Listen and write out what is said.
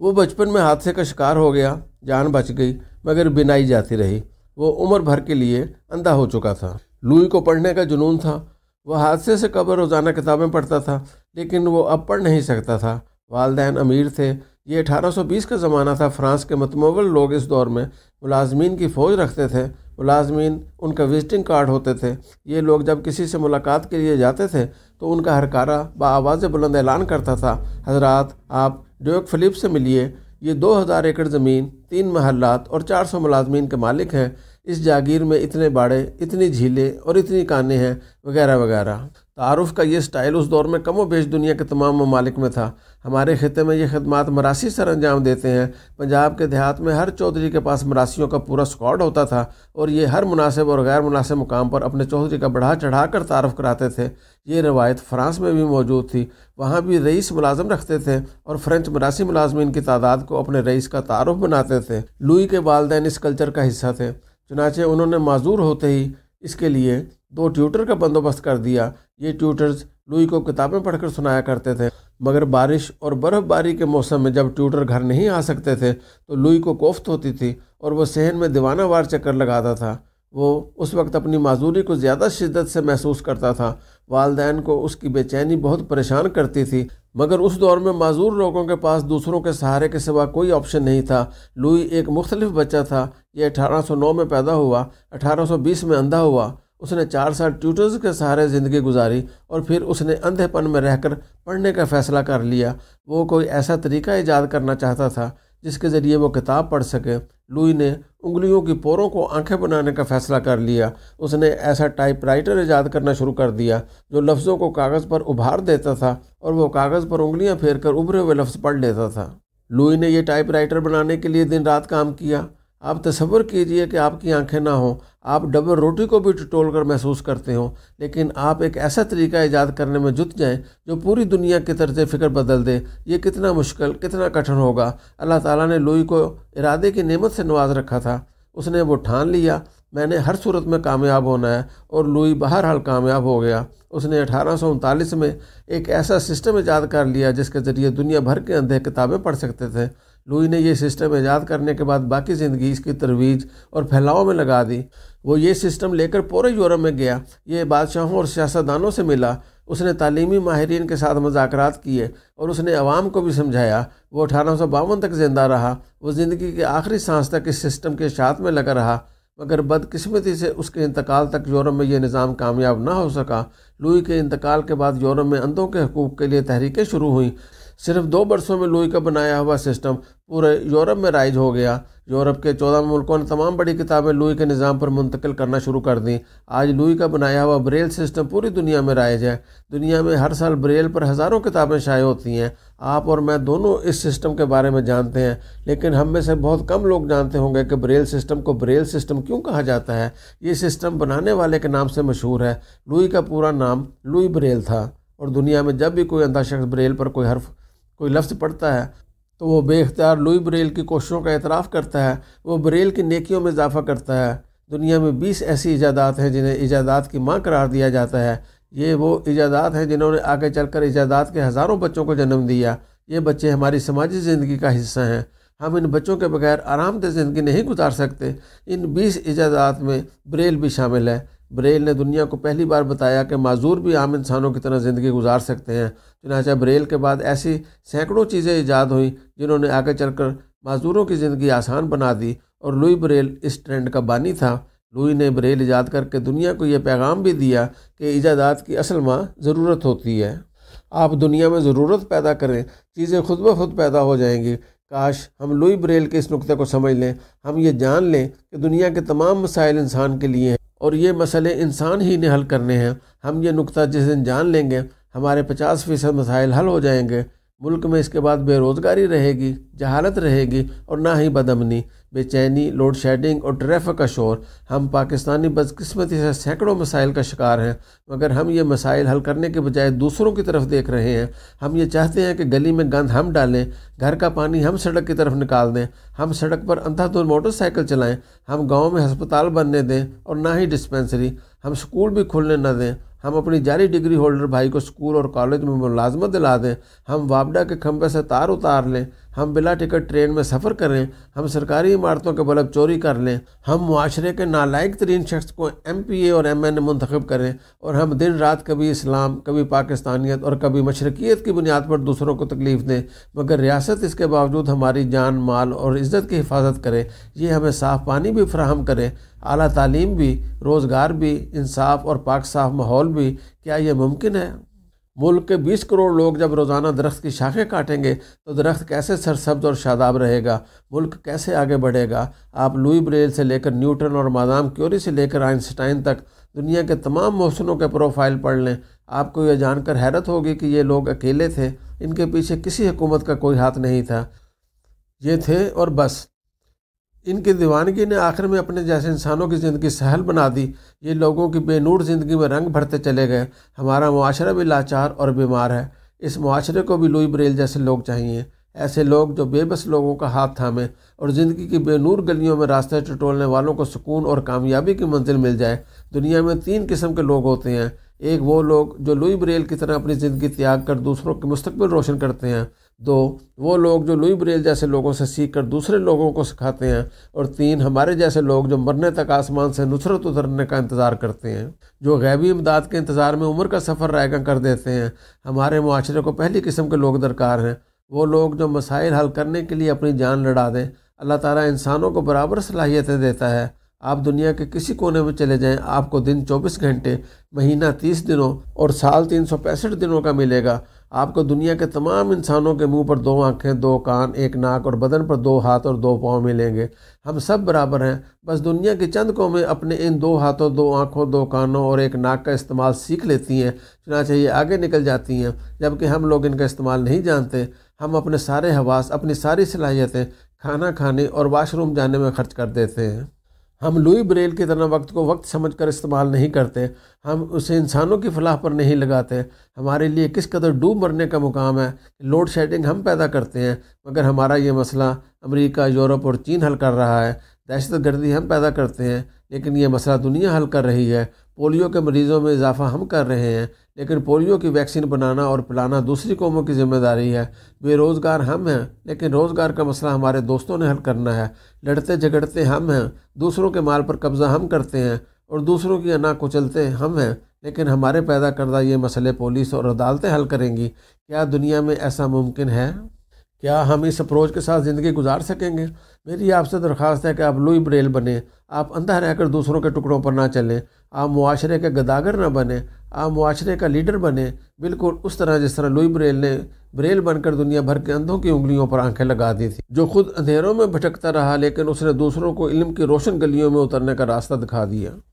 वो बचपन में हादसे का शिकार हो गया जान बच गई मगर बिनाई जाती रही वो उम्र भर के लिए अंधा हो चुका था लुई को पढ़ने का जुनून था वह हादसे से कबर रोज़ाना किताबें पढ़ता था लेकिन वो अब पढ़ नहीं सकता था वालदेन अमीर थे ये 1820 का ज़माना था फ्रांस के मतमवल लोग इस दौर में मुलाजमीन की फ़ौज रखते थे मुलाजमीन उनका विजिटिंग कार्ड होते थे ये लोग जब किसी से मुलाकात के लिए जाते थे तो उनका हरकारा आवाज़ बुलंद ऐलान करता था हजरात आप ड्योक फिलिप से मिलिए ये दो हज़ार एकड़ ज़मीन तीन महल्लात और चार सौ मुलाजमीन के मालिक हैं इस जागीर में इतने बाड़े इतनी झीलें और इतनी कानें हैं वगैरह वगैरह तारफ़ का ये स्टाइल उस दौर में कमो बेश दुनिया के तमाम ममालिक में था हमारे ख़त्े में ये खदमात मरासी सर अंजाम देते हैं पंजाब के देहात में हर चौधरी के पास मरासियों का पूरा स्कॉड होता था और ये हर मुनासिब और गैर मुनासिब मुकाम पर अपने चौधरी का बढ़ा चढ़ा कर तारफ़ कराते थे ये रवायत फ़्रांस में भी मौजूद थी वहाँ भी रईस मुलाजम रखते थे और फ्रेंच मरासी मुलाजमन की तादाद को अपने रईस का तारफ़ बनाते थे लुई के वालदेन इस कल्चर का हिस्सा थे चुनाचे उन्होंने माजूर होते ही इसके लिए दो ट्यूटर का बंदोबस्त कर दिया ये ट्यूटर्स लुई को किताबें पढ़कर सुनाया करते थे मगर बारिश और बर्फ़बारी के मौसम में जब ट्यूटर घर नहीं आ सकते थे तो लुई को कोफ्त होती थी और वह सहन में दीवाना वार चक्कर लगाता था वो उस वक्त अपनी माजूरी को ज़्यादा शिद्दत से महसूस करता था वालदेन को उसकी बेचैनी बहुत परेशान करती थी मगर उस दौर में माजूर लोगों के पास दूसरों के सहारे के सिवा कोई ऑप्शन नहीं था लुई एक मुख्तलिफ बच्चा था यह 1809 में पैदा हुआ 1820 में अंधा हुआ उसने चार साल ट्यूटर्स के सहारे ज़िंदगी गुजारी और फिर उसने अंधेपन में रहकर पढ़ने का फ़ैसला कर लिया वो कोई ऐसा तरीका ईजाद करना चाहता था जिसके ज़रिए वो किताब पढ़ सके लुई ने उंगलियों की पोरों को आंखें बनाने का फ़ैसला कर लिया उसने ऐसा टाइपराइटर ईजाद करना शुरू कर दिया जो लफ्ज़ों को कागज़ पर उभार देता था और वो कागज़ पर उंगलियां फेर कर उभरे हुए लफ्ज़ पढ़ लेता था लुई ने यह टाइपराइटर बनाने के लिए दिन रात काम किया आप तस्वर कीजिए कि आपकी आंखें ना हों आप डबल रोटी को भी टटोल कर महसूस करते हो लेकिन आप एक ऐसा तरीका ईजाद करने में जुट जाएं जो पूरी दुनिया के तर्ज फ़िक्र बदल दे ये कितना मुश्किल कितना कठिन होगा अल्लाह ताला ने लोई को इरादे की नेमत से नवाज रखा था उसने वो ठान लिया मैंने हर सूरत में कामयाब होना है और लुई बहरहाल कामयाब हो गया उसने अठारह में एक ऐसा सिस्टम ईजाद कर लिया जिसके ज़रिए दुनिया भर के अंधे किताबें पढ़ सकते थे लुई ने यह सिस्टम ईजाद करने के बाद बाकी ज़िंदगी इसकी तरवीज और फैलाव में लगा दी वो ये सिस्टम लेकर पूरे यूरोप में गया ये बादशाहों और सियासतदानों से मिला उसने तालीमी माहरीन के साथ मजाकर किए और उसने आवाम को भी समझाया वो अठारह तक ज़िंदा रहा वो ज़िंदगी के आखिरी सांस तक इस सिस्टम के शात में लगा रहा मगर बदकस्मती से उसके इंतकाल तक यूरोप में यह निज़ाम कामयाब ना हो सका लुई के इंतकाल के बाद यूरोप में अंधों के हकूक़ के लिए तहरीकें शुरू हुई सिर्फ दो वर्षों में लुई का बनाया हुआ सिस्टम पूरे यूरोप में राइज हो गया यूरोप के चौदह मुल्कों ने तमाम बड़ी किताबें लुई के निज़ाम पर मुंतकिल करना शुरू कर दी आज लुई का बनाया हुआ ब्रेल सिस्टम पूरी दुनिया में राइज है दुनिया में हर साल ब्रेल पर हज़ारों किताबें शाये होती हैं आप और मैं दोनों इस सिस्टम के बारे में जानते हैं लेकिन हम में से बहुत कम लोग जानते होंगे कि ब्रेल सिस्टम को ब्रेल सिस्टम क्यों कहा जाता है ये सिस्टम बनाने वाले के नाम से मशहूर है लुई का पूरा नाम लुई ब्रेल था और दुनिया में जब भी कोई अंधा शख्स ब्रेल पर कोई हर्फ कोई लफ्ज़ पढ़ता है तो वो बेख्तियार लुई ब्रेल की कोशिशों का एतराफ़ करता है वो ब्रेल की नेकियों में इजाफ़ा करता है दुनिया में बीस ऐसी इजादात हैं जिन्हें इजादात की माँ करार दिया जाता है ये वो इजादात हैं जिन्होंने आगे चलकर इजादात के हज़ारों बच्चों को जन्म दिया ये बच्चे हमारी समाजी ज़िंदगी का हिस्सा हैं हम इन बच्चों के बगैर आरामदेह ज़िंदगी नहीं गुजार सकते इन बीस इजादात में ब्रेल भी शामिल है ब्रेल ने दुनिया को पहली बार बताया कि माजूर भी आम इंसानों की तरह ज़िंदगी गुजार सकते हैं चुनाचा ब्रेल के बाद ऐसी सैकड़ों चीज़ें ईजाद हुई जिन्होंने आगे चलकर माजूरों की ज़िंदगी आसान बना दी और लुई ब्रेल इस ट्रेंड का बानी था लुई ने ब्रेल ईजाद करके दुनिया को यह पैगाम भी दिया कि ईजादात की असल माँ ज़रूरत होती है आप दुनिया में ज़रूरत पैदा करें चीज़ें खुद ब खुद पैदा हो जाएंगी काश हम लुई ब्रेल के इस नुक्ते को समझ लें हम ये जान लें कि दुनिया के तमाम मसाइल इंसान के लिए हैं और ये मसले इंसान ही ने हल करने हैं हम ये नुकता जिस दिन जान लेंगे हमारे पचास फ़ीसद मसाइल हल हो जाएंगे मुल्क में इसके बाद बेरोज़गारी रहेगी जहालत रहेगी और ना ही बदमनी बेचैनी लोड शेडिंग और ट्रैफिक का शोर हम पाकिस्तानी बदकस्मती से सैकड़ों मसाइल का शिकार हैं मगर हम ये मसाइल हल करने के बजाय दूसरों की तरफ देख रहे हैं हम ये चाहते हैं कि गली में गंद हम डालें घर का पानी हम सड़क की तरफ निकाल दें हम सड़क पर अंधाधुन मोटरसाइकिल चलाएं हम गाँव में हस्पताल बनने दें और ना ही डिस्पेंसरी हम स्कूल भी खुलने न दें हम अपनी जारी डिग्री होल्डर भाई को स्कूल और कॉलेज में मुलाजमत दिला दें हम वापडा के खंभे से तार उतार लें हम बिला टिकट ट्रेन में सफ़र करें हम सरकारी इमारतों के बल्ब चोरी कर लें हम माशरे के नालायक तरीन शख्स को एम पी ए और एम एन ए मंतखब करें और हम दिन रात कभी इस्लाम कभी पाकिस्तानियत और कभी मशरकियत की बुनियाद पर दूसरों को तकलीफ़ दें मगर रियासत इसके बावजूद हमारी जान माल और इज़्ज़त की हिफाजत करे ये हमें साफ़ पानी भी फ्राहम करें अली तालीम भी रोज़गार भी इंसाफ और पाक साफ माहौल भी क्या ये मुमकिन है मुल्क के बीस करोड़ लोग जब रोज़ाना दरख्त की शाखें काटेंगे तो दरख्त कैसे सरसब्ज और शादाब रहेगा मुल्क कैसे आगे बढ़ेगा आप लुई ब्रेल से लेकर न्यूटन और मादाम क्योरी से लेकर आइंस्टाइन तक दुनिया के तमाम मौसमों के प्रोफाइल पढ़ लें आपको यह जानकर हैरत होगी कि ये लोग अकेले थे इनके पीछे किसी हुकूमत का कोई हाथ नहीं था ये थे और बस इनकी दीवानगी ने आखिर में अपने जैसे इंसानों की ज़िंदगी सहल बना दी ये लोगों की बेनूर ज़िंदगी में रंग भरते चले गए हमारा माशरा भी लाचार और बीमार है इस माशरे को भी लुई ब्रेल जैसे लोग चाहिए ऐसे लोग जो बेबस लोगों का हाथ थामे और ज़िंदगी की बेनूर गलियों में रास्ते टटोलने वालों को सुकून और कामयाबी की मंजिल मिल जाए दुनिया में तीन किस्म के लोग होते हैं एक वो लोग जो लुई ब्रेल की तरह अपनी ज़िंदगी त्याग कर दूसरों के मुस्तबिल रोशन करते हैं दो वो लोग जो लुई ब्रेल जैसे लोगों से सीख कर दूसरे लोगों को सिखाते हैं और तीन हमारे जैसे लोग जो मरने तक आसमान से नुसरत उतरने का इंतज़ार करते हैं जो गैबी इमदाद के इंतज़ार में उम्र का सफ़र रायगा कर देते हैं हमारे माशरे को पहली किस्म के लोग दरकार हैं वो लोग जो मसाइल हल करने के लिए अपनी जान लड़ा दें अल्लाह ताला इंसानों को बराबर सलाहियतें देता है आप दुनिया के किसी कोने में चले जाएं आपको दिन 24 घंटे महीना 30 दिनों और साल तीन दिनों का मिलेगा आपको दुनिया के तमाम इंसानों के मुंह पर दो आंखें दो कान एक नाक और बदन पर दो हाथ और दो पाँव मिलेंगे हम सब बराबर हैं बस दुनिया की चंद कौमें अपने इन दो हाथों दो आँखों दो कानों और एक नाक का इस्तेमाल सीख लेती हैं चुनाचे ये आगे निकल जाती हैं जबकि हम लोग इनका इस्तेमाल नहीं जानते हम अपने सारे हवास अपनी सारी सलाहियतें खाना खाने और वाशरूम जाने में खर्च कर देते हैं हम लुई ब्रेल की तरह वक्त को वक्त समझकर इस्तेमाल नहीं करते हम उसे इंसानों की फलाह पर नहीं लगाते हमारे लिए किस कदर डूब मरने का मुकाम है लोड शेडिंग हम पैदा करते हैं मगर हमारा ये मसला अमेरिका यूरोप और चीन हल कर रहा है दहशत गर्दी हम पैदा करते हैं लेकिन ये मसला दुनिया हल कर रही है पोलियो के मरीज़ों में इजाफा हम कर रहे हैं लेकिन पोलियो की वैक्सीन बनाना और पिलाना दूसरी कौमों की जिम्मेदारी है बेरोज़गार हम हैं लेकिन रोज़गार का मसला हमारे दोस्तों ने हल करना है लड़ते झगड़ते हम हैं दूसरों के माल पर कब्ज़ा हम करते हैं और दूसरों की अना कुचलते हम हैं लेकिन हमारे पैदा करदा ये मसले पुलिस और अदालतें हल करेंगी क्या दुनिया में ऐसा मुमकिन है क्या हम इस अप्रोच के साथ ज़िंदगी गुजार सकेंगे मेरी आपसे दरख्वास्त है कि आप लुई ब्रेल बने आप अंधा रहकर दूसरों के टुकड़ों पर ना चलें आप मुआरे के गदागर ना बने आप मुआरे का लीडर बने बिल्कुल उस तरह जिस तरह लुई ब्रेल ने ब्रेल बनकर दुनिया भर के अंधों की उंगलियों पर आंखें लगा दी थी जो खुद अंधेरों में भटकता रहा लेकिन उसने दूसरों को इल्म की रोशन गलियों में उतरने का रास्ता दिखा दिया